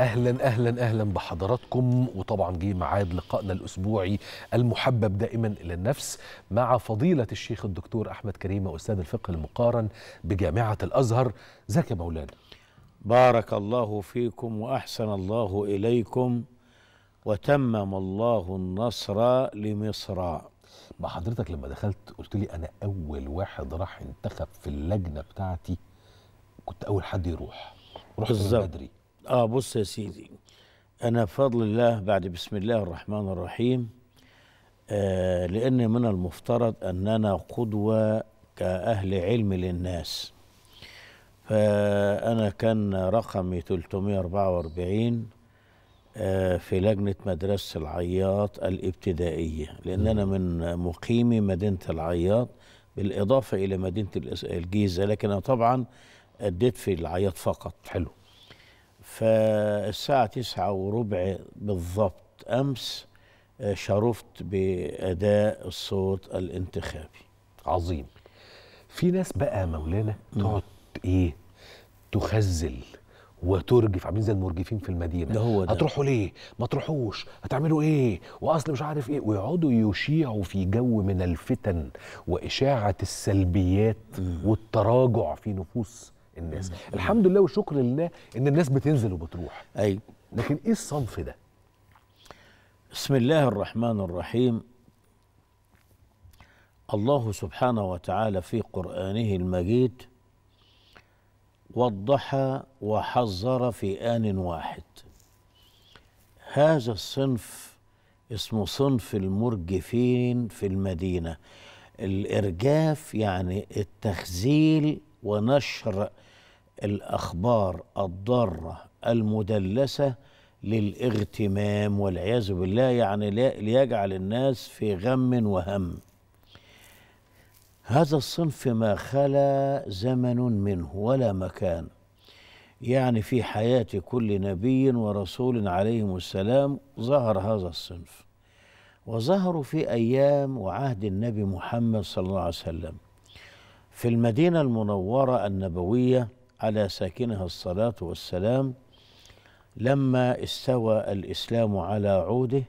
اهلا اهلا اهلا بحضراتكم وطبعا جه ميعاد لقائنا الاسبوعي المحبب دائما الى النفس مع فضيله الشيخ الدكتور احمد كريمه استاذ الفقه المقارن بجامعه الازهر ازيك يا مولانا بارك الله فيكم واحسن الله اليكم وتمم الله النصر لمصر مع حضرتك لما دخلت قلت لي انا اول واحد راح انتخب في اللجنه بتاعتي كنت اول حد يروح رحت بدري اه بص يا سيدي انا بفضل الله بعد بسم الله الرحمن الرحيم آه لان من المفترض اننا قدوه كاهل علم للناس فانا كان رقمي 344 آه في لجنه مدرسه العياط الابتدائيه لان انا من مقيمي مدينه العياط بالاضافه الى مدينه الجيزه لكن انا طبعا اديت في العياط فقط حلو فالساعة تسعة وربع بالضبط أمس آه، شرفت بأداء الصوت الانتخابي عظيم في ناس بقى مولانا تقعد ايه تخزل وترجف عاملين زي المرجفين في المدينه ده هو ده. هتروحوا ليه ما تروحوش هتعملوا ايه واصل مش عارف ايه ويقعدوا يشيعوا في جو من الفتن واشاعه السلبيات م. والتراجع في نفوس الناس الحمد لله والشكر لله ان الناس بتنزل وبتروح ايوه لكن ايه الصنف ده بسم الله الرحمن الرحيم الله سبحانه وتعالى في قرانه المجيد وضح وحذر في ان واحد هذا الصنف اسمه صنف المرجفين في المدينه الارجاف يعني التخزيل ونشر الأخبار الضارة المدلسة للاغتمام والعياذ بالله يعني ليجعل الناس في غم وهم هذا الصنف ما خلا زمن منه ولا مكان يعني في حياة كل نبي ورسول عليهم السلام ظهر هذا الصنف وظهروا في أيام وعهد النبي محمد صلى الله عليه وسلم في المدينة المنورة النبوية على ساكنها الصلاة والسلام لما استوى الإسلام على عوده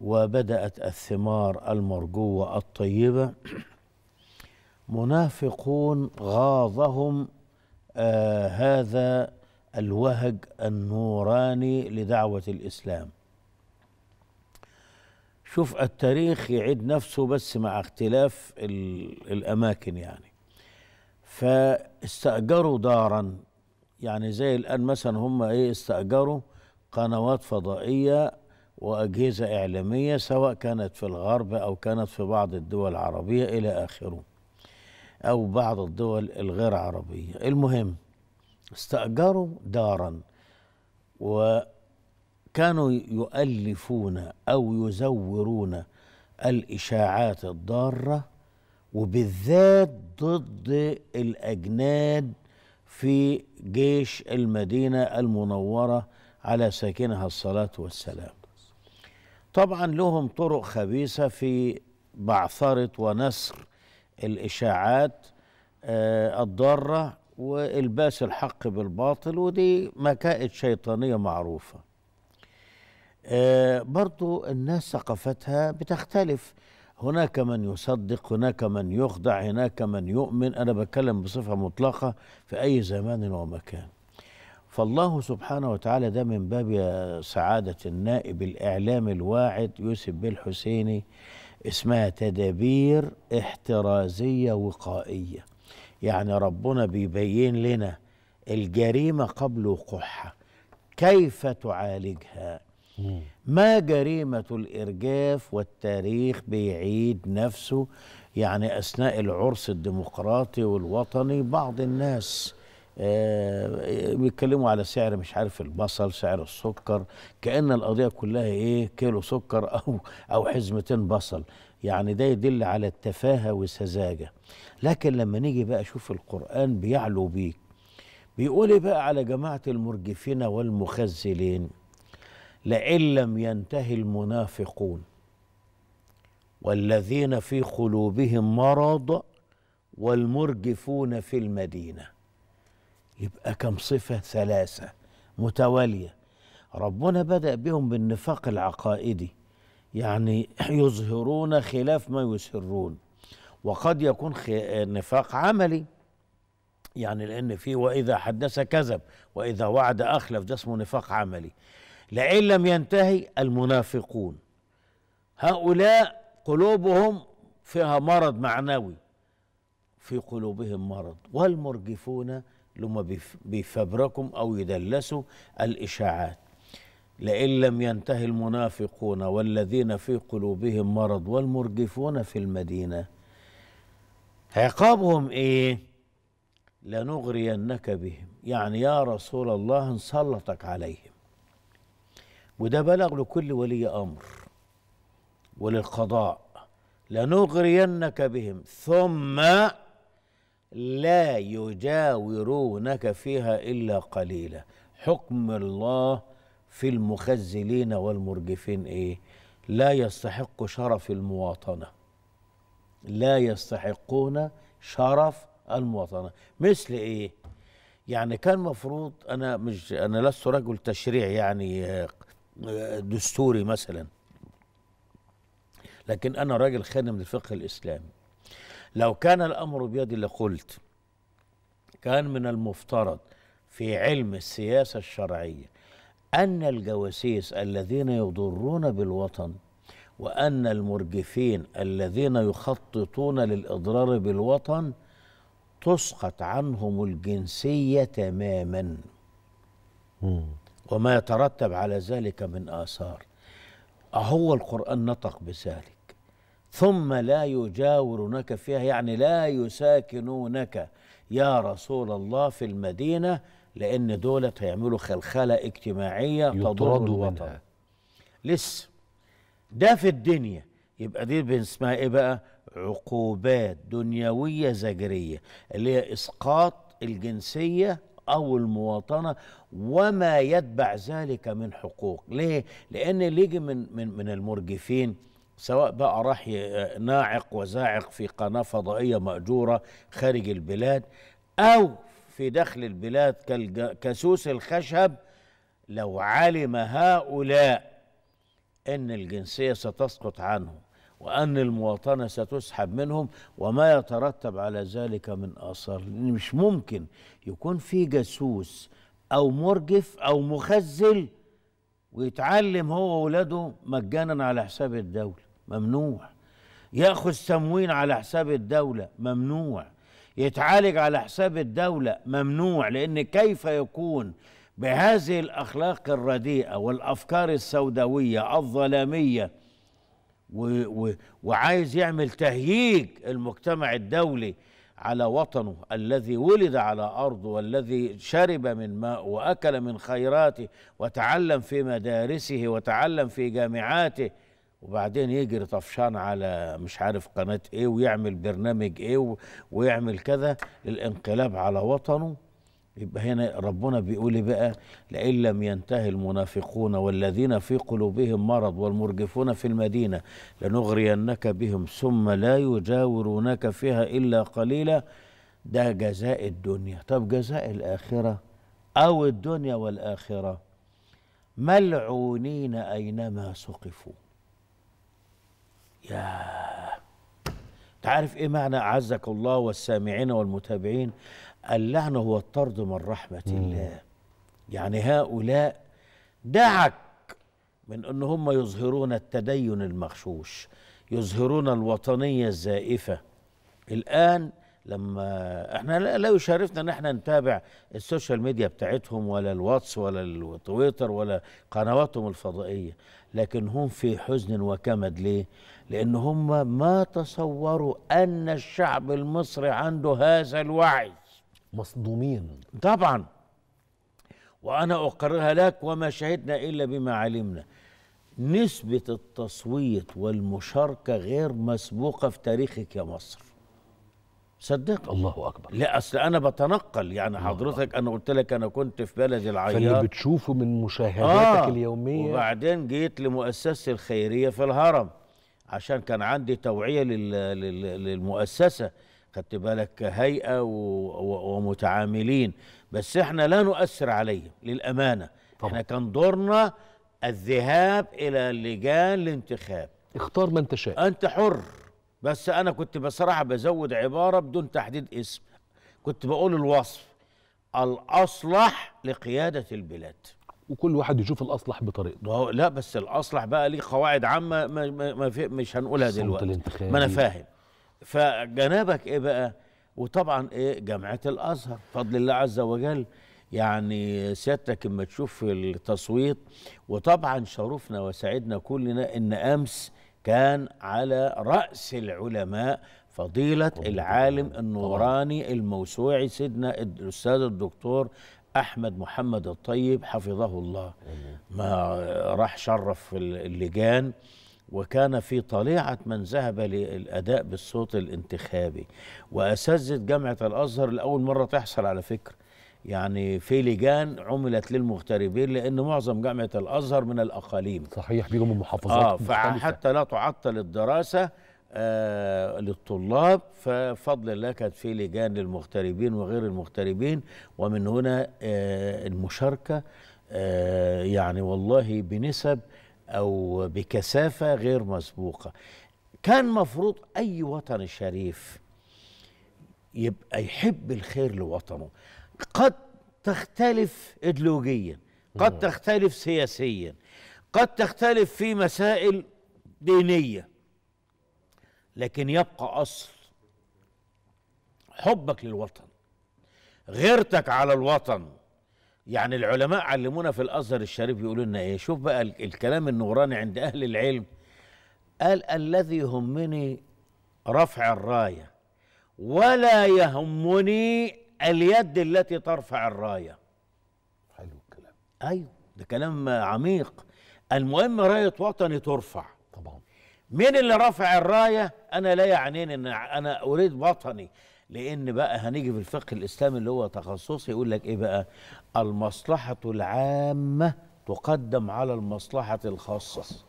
وبدأت الثمار المرجوة الطيبة منافقون غاضهم آه هذا الوهج النوراني لدعوة الإسلام شوف التاريخ يعيد نفسه بس مع اختلاف الأماكن يعني فاستأجروا دارا يعني زي الآن مثلا هم إيه استأجروا قنوات فضائية وأجهزة إعلامية سواء كانت في الغرب أو كانت في بعض الدول العربية إلى آخره أو بعض الدول الغير عربية المهم استأجروا دارا وكانوا يؤلفون أو يزورون الإشاعات الضارة وبالذات ضد الأجناد في جيش المدينة المنورة على ساكنها الصلاة والسلام طبعا لهم طرق خبيثة في بعثرة ونسر الإشاعات آه، الضارة والباس الحق بالباطل ودي مكائد شيطانية معروفة آه، برضو الناس ثقافتها بتختلف هناك من يصدق هناك من يخدع هناك من يؤمن أنا بتكلم بصفة مطلقة في أي زمان ومكان فالله سبحانه وتعالى ده من باب يا سعادة النائب الإعلام الواعد يوسف بالحسيني اسمها تدابير احترازية وقائية يعني ربنا بيبين لنا الجريمة قبل وقوعها كيف تعالجها ما جريمة الإرجاف والتاريخ بيعيد نفسه يعني أثناء العرس الديمقراطي والوطني بعض الناس آه، بيتكلموا على سعر مش عارف البصل سعر السكر كأن القضية كلها إيه كيلو سكر أو, أو حزمتين بصل يعني ده يدل على التفاهة والسذاجة لكن لما نيجي بقى أشوف القرآن بيعلو بيه بيقول إيه بقى على جماعة المرجفين والمخزلين لئن لم ينتهي المنافقون والذين في قلوبهم مرض والمرجفون في المدينه يبقى كم صفه ثلاثه متواليه ربنا بدا بهم بالنفاق العقائدي يعني يظهرون خلاف ما يسرون وقد يكون نفاق عملي يعني لان في واذا حدث كذب واذا وعد اخلف ده اسمه نفاق عملي لئن لم ينتهي المنافقون هؤلاء قلوبهم فيها مرض معنوي في قلوبهم مرض والمرجفون لما بيفبركم او يدلسوا الاشاعات لئن لم ينتهي المنافقون والذين في قلوبهم مرض والمرجفون في المدينه عقابهم ايه لنغرينك بهم يعني يا رسول الله نسلطك عليهم وده بلغ لكل ولي امر وللقضاء لنغرينك بهم ثم لا يجاورونك فيها الا قليلا حكم الله في المخزلين والمرجفين ايه لا يستحق شرف المواطنه لا يستحقون شرف المواطنه مثل ايه يعني كان مفروض انا مش انا لست رجل تشريع يعني آه، دستوري مثلا لكن أنا راجل خادم للفقه الإسلامي لو كان الأمر بيدي لقلت كان من المفترض في علم السياسة الشرعية أن الجواسيس الذين يضرون بالوطن وأن المرجفين الذين يخططون للإضرار بالوطن تسقط عنهم الجنسية تماما وما يترتب على ذلك من آثار أهو القرآن نطق بذلك ثم لا يجاورونك فيها يعني لا يساكنونك يا رسول الله في المدينة لأن دولت هيعملوا خلخلة اجتماعية تضر الوطن لسه ده في الدنيا يبقى دي بنسمها ايه بقى عقوبات دنيوية زجرية اللي هي إسقاط الجنسية أو المواطنة وما يتبع ذلك من حقوق ليه؟ لأن اللي يجي من, من, من المرجفين سواء بقى راح ناعق وزاعق في قناة فضائية مأجورة خارج البلاد أو في داخل البلاد كسوس الخشب لو علم هؤلاء أن الجنسية ستسقط عنهم وأن المواطنة ستسحب منهم وما يترتب على ذلك من آثار لأن مش ممكن يكون في جاسوس أو مرجف أو مخزل ويتعلم هو وولاده مجانا على حساب الدولة ممنوع ياخذ تموين على حساب الدولة ممنوع يتعالج على حساب الدولة ممنوع لأن كيف يكون بهذه الأخلاق الرديئة والأفكار السوداوية الظلامية و و وعايز يعمل تهييج المجتمع الدولي على وطنه الذي ولد على أرضه والذي شرب من ماء وأكل من خيراته وتعلم في مدارسه وتعلم في جامعاته وبعدين يجري طفشان على مش عارف قناة ايه ويعمل برنامج ايه ويعمل كذا الانقلاب على وطنه يبقى هنا ربنا بيقول إيه بقى لئن لم ينتهي المنافقون والذين في قلوبهم مرض والمرجفون في المدينة لنغرينك بهم ثم لا يجاورونك فيها إلا قليلا ده جزاء الدنيا طب جزاء الآخرة أو الدنيا والآخرة ملعونين أينما سقفوا يا تعرف ايه معنى اعزك الله والسامعين والمتابعين اللعن هو الطرد من رحمه مم. الله يعني هؤلاء دعك من ان هم يظهرون التدين المغشوش يظهرون الوطنيه الزائفه الان لما احنا لا يشرفنا ان احنا نتابع السوشيال ميديا بتاعتهم ولا الواتس ولا التويتر ولا قنواتهم الفضائيه لكن هم في حزن وكمد ليه لان هم ما تصوروا ان الشعب المصري عنده هذا الوعي مصدومين طبعا وانا اقررها لك وما شهدنا الا بما علمنا نسبه التصويت والمشاركه غير مسبوقه في تاريخك يا مصر صدق الله اكبر لا اصل انا بتنقل يعني حضرتك انا قلت لك انا كنت في بلد العيار فاللي بتشوفه من مشاهداتك آه اليوميه وبعدين جيت لمؤسسه الخيريه في الهرم عشان كان عندي توعيه للمؤسسه خدت بالك هيئه ومتعاملين بس احنا لا نؤثر عليهم للامانه طبعا. احنا كان دورنا الذهاب الى اللجان الانتخاب اختار من تشاء انت حر بس انا كنت بصراحه بزود عباره بدون تحديد اسم كنت بقول الوصف الاصلح لقياده البلاد وكل واحد يشوف الاصلح بطريقته لا بس الاصلح بقى ليه قواعد عامه ما ما في مش هنقولها دلوقتي ما انا فاهم فجنابك ايه بقى وطبعا ايه جامعه الازهر فضل الله عز وجل يعني سيادتك اما تشوف التصويت وطبعا شرفنا وسعدنا كلنا ان امس كان على رأس العلماء فضيلة العالم النوراني الموسوعي سيدنا الأستاذ الدكتور أحمد محمد الطيب حفظه الله ما راح شرف اللجان وكان في طليعة من ذهب للأداء بالصوت الانتخابي وأساتذة جامعة الأزهر لأول مرة تحصل على فكرة يعني في لجان عملت للمغتربين لان معظم جامعه الازهر من الاقاليم صحيح بيجوا من محافظات اه فحتى لا تعطل الدراسه آه للطلاب ففضل الله كانت في لجان للمغتربين وغير المغتربين ومن هنا آه المشاركه آه يعني والله بنسب او بكثافه غير مسبوقه كان مفروض اي وطن شريف يبقى يحب الخير لوطنه قد تختلف ايديولوجيا قد نعم. تختلف سياسيا قد تختلف في مسائل دينيه لكن يبقى اصل حبك للوطن غيرتك على الوطن يعني العلماء علمونا في الازهر الشريف يقولوا لنا ايه شوف بقى الكلام النوراني عند اهل العلم قال الذي يهمني رفع الرايه ولا يهمني اليد التي ترفع الرايه حلو الكلام ايوه ده كلام عميق المهم رايه وطني ترفع طبعا مين اللي رفع الرايه انا لا يعنيني ان انا اريد وطني لان بقى هنيجي في الفقه الاسلامي اللي هو تخصصي يقول لك ايه بقى المصلحه العامه تقدم على المصلحه الخاصه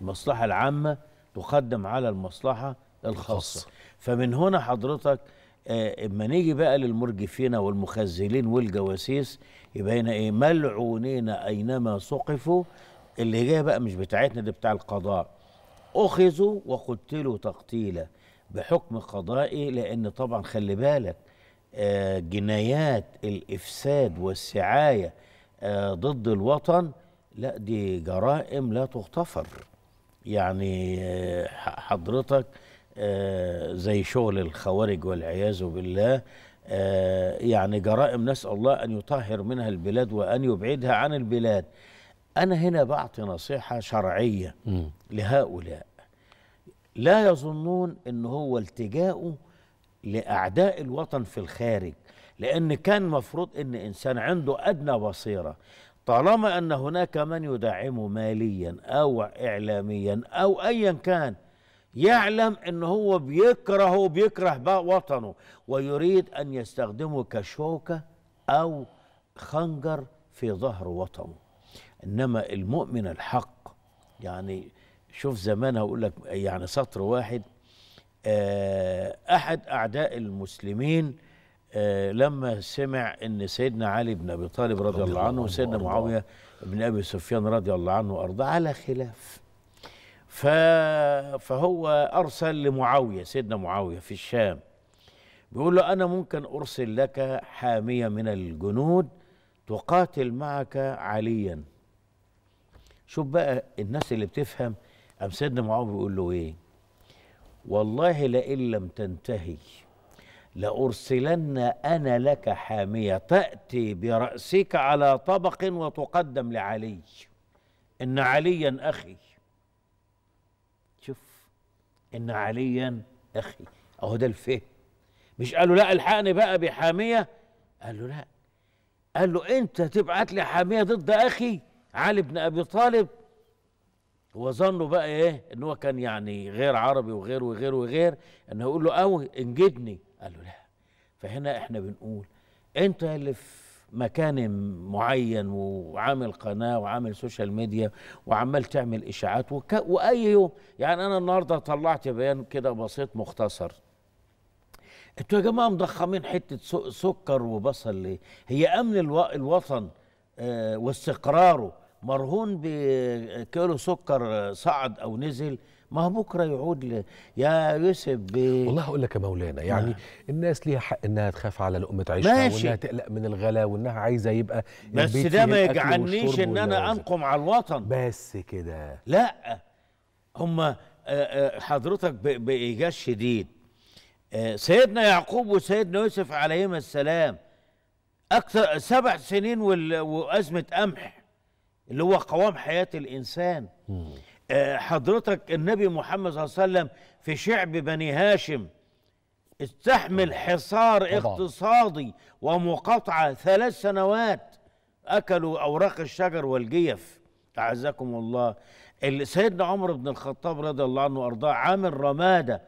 المصلحه العامه تقدم على المصلحه الخاصه فمن هنا حضرتك آه، اما نيجي بقى للمرجفين والمخزلين والجواسيس يبقى هنا ايه ملعونين اينما ثقفوا اللي جايه بقى مش بتاعتنا دي بتاع القضاء اخذوا وقتلوا تقتيلا بحكم قضائي لان طبعا خلي بالك آه جنايات الافساد والسعايه آه ضد الوطن لا دي جرائم لا تغتفر يعني آه، حضرتك آه، زي شغل الخوارج والعياذ بالله آه، يعني جرائم نسأل الله أن يطهر منها البلاد وأن يبعدها عن البلاد أنا هنا بعطي نصيحة شرعية لهؤلاء لا يظنون أن هو التجاؤه لأعداء الوطن في الخارج لأن كان مفروض أن إنسان عنده أدنى بصيرة طالما أن هناك من يدعمه ماليا أو إعلاميا أو أيا كان يعلم ان هو بيكرهه بيكره بقى وطنه ويريد ان يستخدمه كشوكه او خنجر في ظهر وطنه انما المؤمن الحق يعني شوف زمان هقول لك يعني سطر واحد آه، احد اعداء المسلمين آه، لما سمع ان سيدنا علي بن ابي طالب رضي الله عنه وسيدنا معاويه بن ابي سفيان رضي الله عنه وارضاه على خلاف فهو أرسل لمعاوية سيدنا معاوية في الشام بيقول له أنا ممكن أرسل لك حامية من الجنود تقاتل معك عليا شوف بقى الناس اللي بتفهم أم سيدنا معاوية بيقول له إيه والله لئن لم تنتهي لأرسلن أنا لك حامية تأتي برأسك على طبق وتقدم لعلي إن عليا أخي ان عليا اخي اهو ده الفهم مش قالوا لا الحقني بقى بحاميه قال له لا قال له انت تبعت لي حاميه ضد اخي علي بن ابي طالب وظنوا بقى ايه ان هو كان يعني غير عربي وغير وغير وغير انه يقول له او انجدني قال له لا فهنا احنا بنقول انت اللي في مكان معين وعامل قناه وعامل سوشيال ميديا وعمال تعمل اشاعات وك... واي يوم يعني انا النهارده طلعت بيان كده بسيط مختصر انتوا يا جماعه مضخمين حته سكر وبصل ليه؟ هي امن الو... الوطن آه واستقراره مرهون بكيلو سكر صعد او نزل ما هو بكره يعود ل... يا يوسف ب... والله اقول لك يا مولانا يعني ما. نعم. الناس ليها حق انها تخاف على لقمه عيشها ماشي. وانها تقلق من الغلا وانها عايزه يبقى بس ده ما يجعلنيش ان انا انقم على الوطن بس كده لا هم آه، آه، حضرتك بايجاز شديد آه، سيدنا يعقوب وسيدنا يوسف عليهما السلام اكثر سبع سنين وازمه قمح اللي هو قوام حياة الإنسان آه حضرتك النبي محمد صلى الله عليه وسلم في شعب بني هاشم استحمل حصار طبعا. اقتصادي ومقاطعة ثلاث سنوات أكلوا أوراق الشجر والجيف أعزكم الله سيدنا عمر بن الخطاب رضي الله عنه وأرضاه عام الرمادة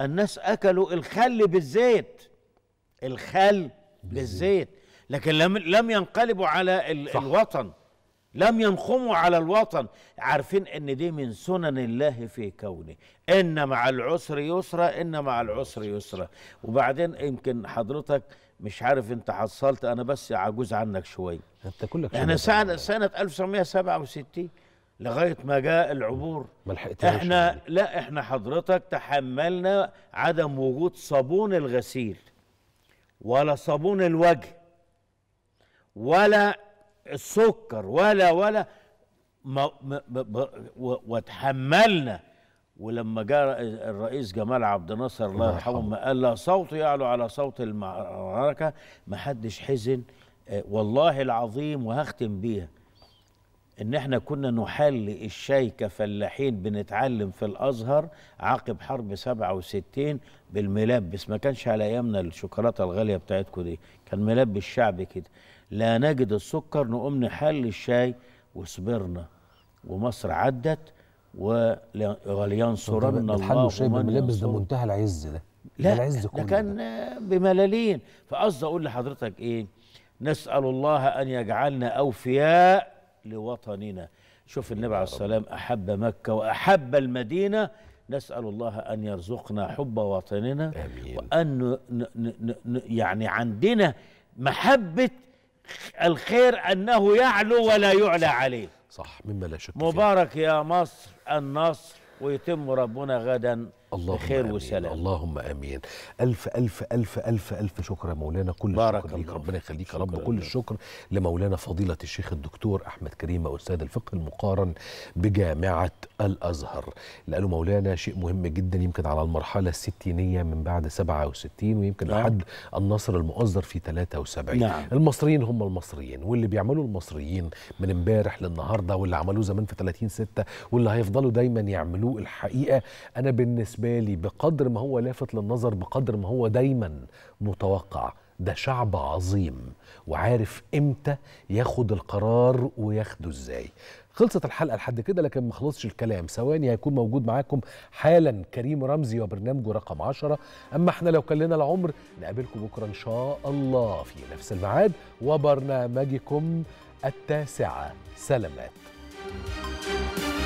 الناس أكلوا الخل بالزيت الخل بالزيت لكن لم لم ينقلبوا على صح. الوطن لم ينخموا على الوطن عارفين ان دي من سنن الله في كونه ان مع العسر يسرا ان مع العسر يسرا وبعدين يمكن حضرتك مش عارف انت حصلت انا بس عجوز عنك شويه انت كلك احنا يعني سنه سنه 1967 لغايه ما جاء العبور ما احنا يعني. لا احنا حضرتك تحملنا عدم وجود صابون الغسيل ولا صابون الوجه ولا السكر ولا ولا ما وتحملنا ولما جاء الرئيس جمال عبد الناصر الله يرحمه قال لا صوت يعلو على صوت المعركه ما حدش حزن آه، والله العظيم وهختم بيها ان احنا كنا نحلي الشاي كفلاحين بنتعلم في الازهر عقب حرب 67 بالملبس ما كانش على ايامنا الشوكولاته الغاليه بتاعتكم دي كان ملبس شعبي كده لا نجد السكر نقوم نحل الشاي وصبرنا ومصر عدت ولينصرن الله الشاي بملبس ده منتهى العز ده لا ده, العز ده كان بملالين فقصد اقول لحضرتك ايه نسال الله ان يجعلنا اوفياء لوطننا شوف النبي عليه السلام احب مكه واحب المدينه نسأل الله أن يرزقنا حب وطننا آمين. وأن يعني عندنا محبة الخير أنه يعلو ولا يعلى عليه صح مما لا شك مبارك فيه. يا مصر النصر ويتم ربنا غدا اللهم بخير أمين. وسلام اللهم امين الف الف الف الف الف شكر يا مولانا كل بارك الشكر ليك ربنا يخليك يا رب كل الشكر لمولانا فضيله الشيخ الدكتور احمد كريم استاذ الفقه المقارن بجامعه الازهر لانه مولانا شيء مهم جدا يمكن على المرحله الستينيه من بعد 67 ويمكن نعم. لحد النصر المؤزر في 73 نعم. المصريين هم المصريين واللي بيعملوا المصريين من امبارح للنهارده واللي عملوه زمان في 30 6 واللي هيفضلوا دايما يعملوه الحقيقه انا بالنسبه بالنسبة لي بقدر ما هو لافت للنظر بقدر ما هو دايما متوقع ده شعب عظيم وعارف امتى ياخد القرار وياخده ازاي خلصت الحلقه لحد كده لكن ما خلصش الكلام ثواني هيكون موجود معاكم حالا كريم رمزي وبرنامجه رقم 10 اما احنا لو كان لنا العمر نقابلكم بكره ان شاء الله في نفس الميعاد وبرنامجكم التاسعه سلامات